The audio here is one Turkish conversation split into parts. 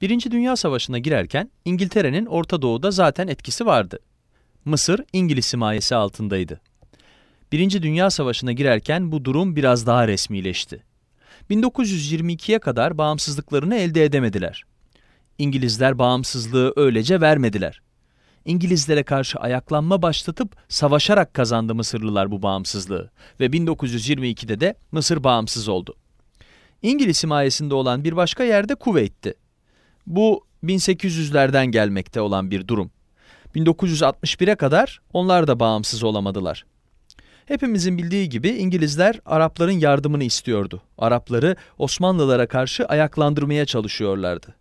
Birinci Dünya Savaşı'na girerken İngiltere'nin Orta Doğu'da zaten etkisi vardı. Mısır İngiliz himayesi altındaydı. Birinci Dünya Savaşı'na girerken bu durum biraz daha resmileşti. 1922'ye kadar bağımsızlıklarını elde edemediler. İngilizler bağımsızlığı öylece vermediler. İngilizlere karşı ayaklanma başlatıp savaşarak kazandı Mısırlılar bu bağımsızlığı ve 1922'de de Mısır bağımsız oldu. İngiliz himayesinde olan bir başka yerde Kuveyt'ti. Bu 1800'lerden gelmekte olan bir durum. 1961'e kadar onlar da bağımsız olamadılar. Hepimizin bildiği gibi İngilizler Arapların yardımını istiyordu. Arapları Osmanlılara karşı ayaklandırmaya çalışıyorlardı.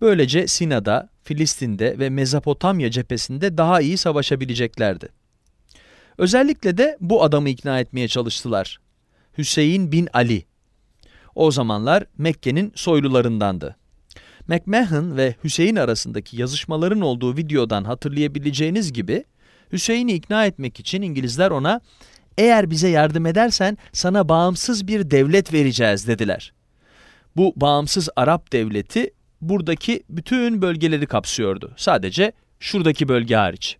Böylece Sina'da, Filistin'de ve Mezopotamya cephesinde daha iyi savaşabileceklerdi. Özellikle de bu adamı ikna etmeye çalıştılar. Hüseyin bin Ali. O zamanlar Mekke'nin soylularındandı. McMahon ve Hüseyin arasındaki yazışmaların olduğu videodan hatırlayabileceğiniz gibi Hüseyin'i ikna etmek için İngilizler ona eğer bize yardım edersen sana bağımsız bir devlet vereceğiz dediler. Bu bağımsız Arap devleti buradaki bütün bölgeleri kapsıyordu. Sadece şuradaki bölge hariç.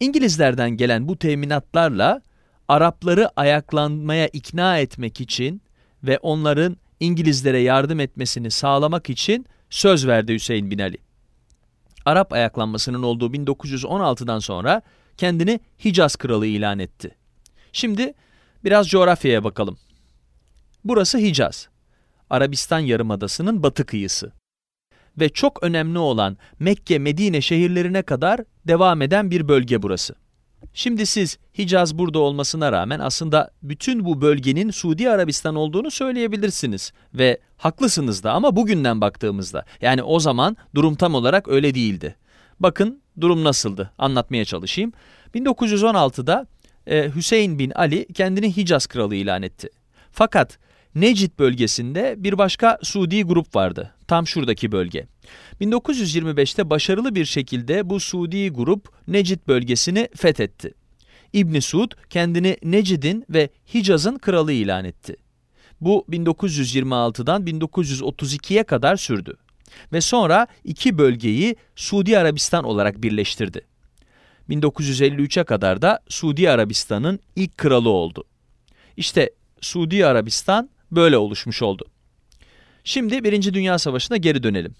İngilizlerden gelen bu teminatlarla Arapları ayaklanmaya ikna etmek için ve onların İngilizlere yardım etmesini sağlamak için söz verdi Hüseyin Binali. Arap ayaklanmasının olduğu 1916'dan sonra kendini Hicaz kralı ilan etti. Şimdi biraz coğrafyaya bakalım. Burası Hicaz. Arabistan yarımadasının batı kıyısı ve çok önemli olan Mekke, Medine şehirlerine kadar devam eden bir bölge burası. Şimdi siz Hicaz burada olmasına rağmen aslında bütün bu bölgenin Suudi Arabistan olduğunu söyleyebilirsiniz ve haklısınız da ama bugünden baktığımızda yani o zaman durum tam olarak öyle değildi. Bakın durum nasıldı anlatmaya çalışayım. 1916'da e, Hüseyin bin Ali kendini Hicaz kralı ilan etti. Fakat Necid bölgesinde bir başka Suudi grup vardı. Tam şuradaki bölge. 1925'te başarılı bir şekilde bu Suudi grup Necid bölgesini fethetti. İbn Suud kendini Necid'in ve Hicaz'ın kralı ilan etti. Bu 1926'dan 1932'ye kadar sürdü ve sonra iki bölgeyi Suudi Arabistan olarak birleştirdi. 1953'e kadar da Suudi Arabistan'ın ilk kralı oldu. İşte Suudi Arabistan böyle oluşmuş oldu. Şimdi Birinci Dünya Savaşı'na geri dönelim.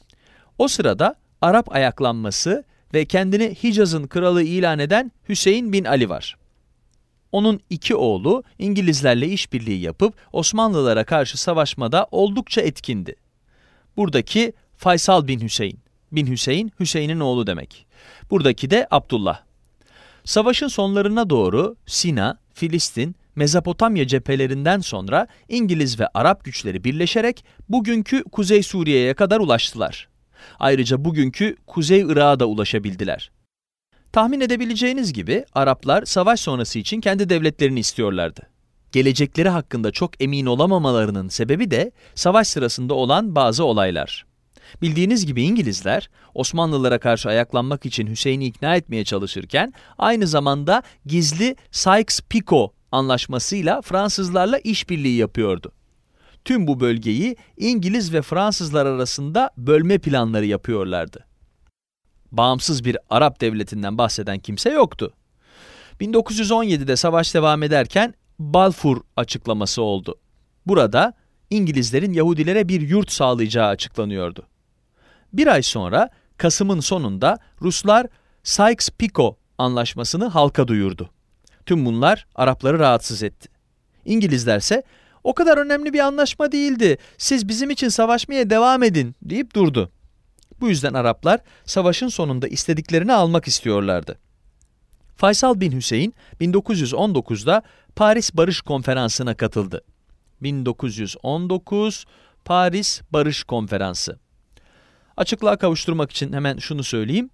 O sırada Arap ayaklanması ve kendini Hicaz'ın kralı ilan eden Hüseyin bin Ali var. Onun iki oğlu İngilizlerle işbirliği yapıp Osmanlılara karşı savaşmada oldukça etkindi. Buradaki Faysal bin Hüseyin. Bin Hüseyin, Hüseyin'in oğlu demek. Buradaki de Abdullah. Savaşın sonlarına doğru Sina, Filistin Mezopotamya cephelerinden sonra İngiliz ve Arap güçleri birleşerek bugünkü Kuzey Suriye'ye kadar ulaştılar. Ayrıca bugünkü Kuzey Irak'a da ulaşabildiler. Tahmin edebileceğiniz gibi Araplar savaş sonrası için kendi devletlerini istiyorlardı. Gelecekleri hakkında çok emin olamamalarının sebebi de savaş sırasında olan bazı olaylar. Bildiğiniz gibi İngilizler Osmanlılara karşı ayaklanmak için Hüseyin'i ikna etmeye çalışırken aynı zamanda gizli Sykes-Picot anlaşmasıyla Fransızlarla işbirliği yapıyordu. Tüm bu bölgeyi İngiliz ve Fransızlar arasında bölme planları yapıyorlardı. Bağımsız bir Arap devletinden bahseden kimse yoktu. 1917'de savaş devam ederken Balfour açıklaması oldu. Burada İngilizlerin Yahudilere bir yurt sağlayacağı açıklanıyordu. Bir ay sonra Kasım'ın sonunda Ruslar Sykes-Picot anlaşmasını halka duyurdu. Tüm bunlar Arapları rahatsız etti. İngilizler ise o kadar önemli bir anlaşma değildi. Siz bizim için savaşmaya devam edin deyip durdu. Bu yüzden Araplar savaşın sonunda istediklerini almak istiyorlardı. Faysal bin Hüseyin 1919'da Paris Barış Konferansı'na katıldı. 1919 Paris Barış Konferansı. Açıklığa kavuşturmak için hemen şunu söyleyeyim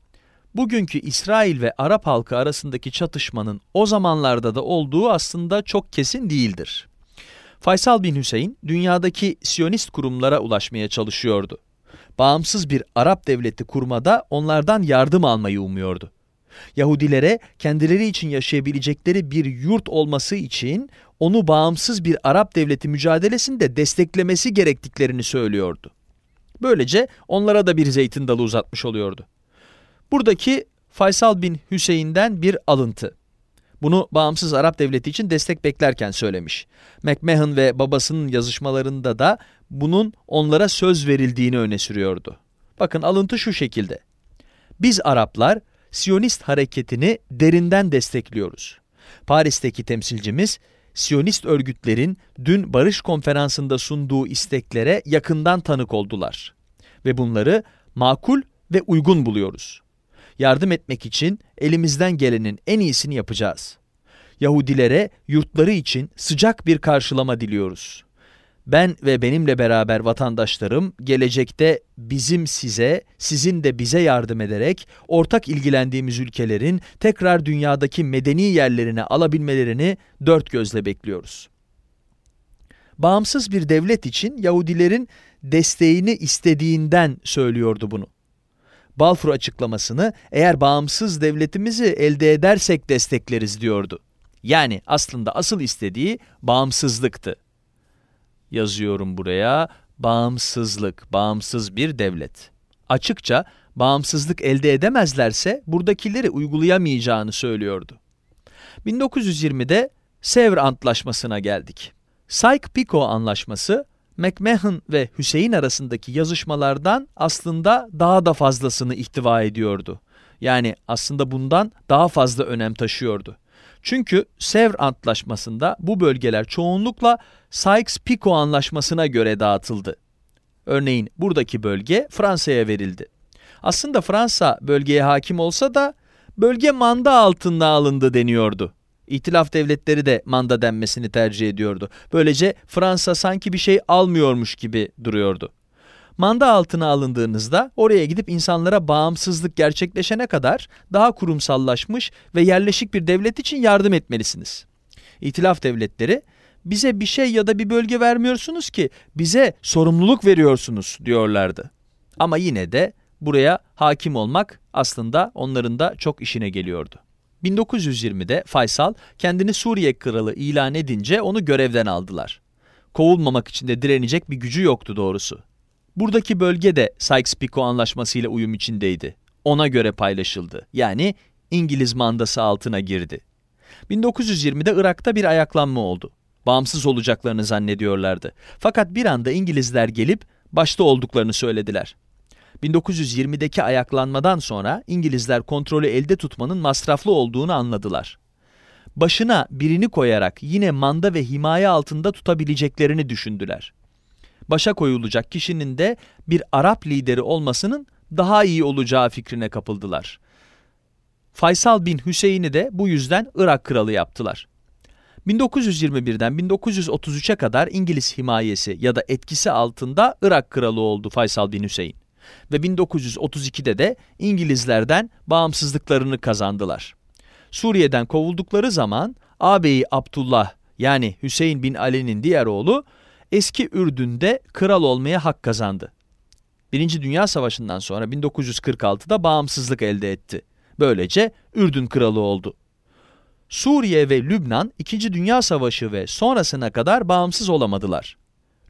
bugünkü İsrail ve Arap halkı arasındaki çatışmanın o zamanlarda da olduğu aslında çok kesin değildir. Faysal bin Hüseyin dünyadaki Siyonist kurumlara ulaşmaya çalışıyordu. Bağımsız bir Arap devleti kurmada onlardan yardım almayı umuyordu. Yahudilere kendileri için yaşayabilecekleri bir yurt olması için onu bağımsız bir Arap devleti mücadelesinde desteklemesi gerektiklerini söylüyordu. Böylece onlara da bir zeytin dalı uzatmış oluyordu. Buradaki Faysal bin Hüseyin'den bir alıntı. Bunu bağımsız Arap devleti için destek beklerken söylemiş. McMahon ve babasının yazışmalarında da bunun onlara söz verildiğini öne sürüyordu. Bakın alıntı şu şekilde. Biz Araplar Siyonist hareketini derinden destekliyoruz. Paris'teki temsilcimiz Siyonist örgütlerin dün barış konferansında sunduğu isteklere yakından tanık oldular ve bunları makul ve uygun buluyoruz yardım etmek için elimizden gelenin en iyisini yapacağız. Yahudilere yurtları için sıcak bir karşılama diliyoruz. Ben ve benimle beraber vatandaşlarım gelecekte bizim size, sizin de bize yardım ederek ortak ilgilendiğimiz ülkelerin tekrar dünyadaki medeni yerlerine alabilmelerini dört gözle bekliyoruz. Bağımsız bir devlet için Yahudilerin desteğini istediğinden söylüyordu bunu. Balfour açıklamasını eğer bağımsız devletimizi elde edersek destekleriz diyordu. Yani aslında asıl istediği bağımsızlıktı. Yazıyorum buraya bağımsızlık, bağımsız bir devlet. Açıkça bağımsızlık elde edemezlerse buradakileri uygulayamayacağını söylüyordu. 1920'de Sevr Antlaşması'na geldik. Sykes-Picot Anlaşması McMahon ve Hüseyin arasındaki yazışmalardan aslında daha da fazlasını ihtiva ediyordu. Yani aslında bundan daha fazla önem taşıyordu. Çünkü Sevr Antlaşması'nda bu bölgeler çoğunlukla sykes Pico Anlaşması'na göre dağıtıldı. Örneğin buradaki bölge Fransa'ya verildi. Aslında Fransa bölgeye hakim olsa da bölge manda altında alındı deniyordu. İtilaf devletleri de manda denmesini tercih ediyordu. Böylece Fransa sanki bir şey almıyormuş gibi duruyordu. Manda altına alındığınızda oraya gidip insanlara bağımsızlık gerçekleşene kadar daha kurumsallaşmış ve yerleşik bir devlet için yardım etmelisiniz. İtilaf devletleri bize bir şey ya da bir bölge vermiyorsunuz ki bize sorumluluk veriyorsunuz diyorlardı. Ama yine de buraya hakim olmak aslında onların da çok işine geliyordu. 1920'de Faysal kendini Suriye kralı ilan edince onu görevden aldılar. Kovulmamak için de direnecek bir gücü yoktu doğrusu. Buradaki bölge de Sykes-Picot anlaşmasıyla uyum içindeydi. Ona göre paylaşıldı. Yani İngiliz mandası altına girdi. 1920'de Irak'ta bir ayaklanma oldu. Bağımsız olacaklarını zannediyorlardı. Fakat bir anda İngilizler gelip başta olduklarını söylediler. 1920'deki ayaklanmadan sonra İngilizler kontrolü elde tutmanın masraflı olduğunu anladılar. Başına birini koyarak yine manda ve himaye altında tutabileceklerini düşündüler. Başa koyulacak kişinin de bir Arap lideri olmasının daha iyi olacağı fikrine kapıldılar. Faysal bin Hüseyin'i de bu yüzden Irak kralı yaptılar. 1921'den 1933'e kadar İngiliz himayesi ya da etkisi altında Irak kralı oldu Faysal bin Hüseyin ve 1932'de de İngilizlerden bağımsızlıklarını kazandılar. Suriye'den kovuldukları zaman ağabeyi Abdullah yani Hüseyin bin Ali'nin diğer oğlu eski Ürdün'de kral olmaya hak kazandı. Birinci Dünya Savaşı'ndan sonra 1946'da bağımsızlık elde etti. Böylece Ürdün kralı oldu. Suriye ve Lübnan 2. Dünya Savaşı ve sonrasına kadar bağımsız olamadılar.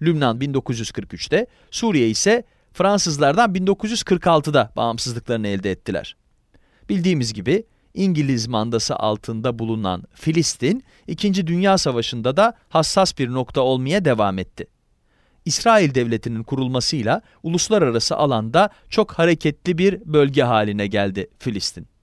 Lübnan 1943'te, Suriye ise Fransızlardan 1946'da bağımsızlıklarını elde ettiler. Bildiğimiz gibi İngiliz mandası altında bulunan Filistin, İkinci Dünya Savaşı'nda da hassas bir nokta olmaya devam etti. İsrail devletinin kurulmasıyla uluslararası alanda çok hareketli bir bölge haline geldi Filistin.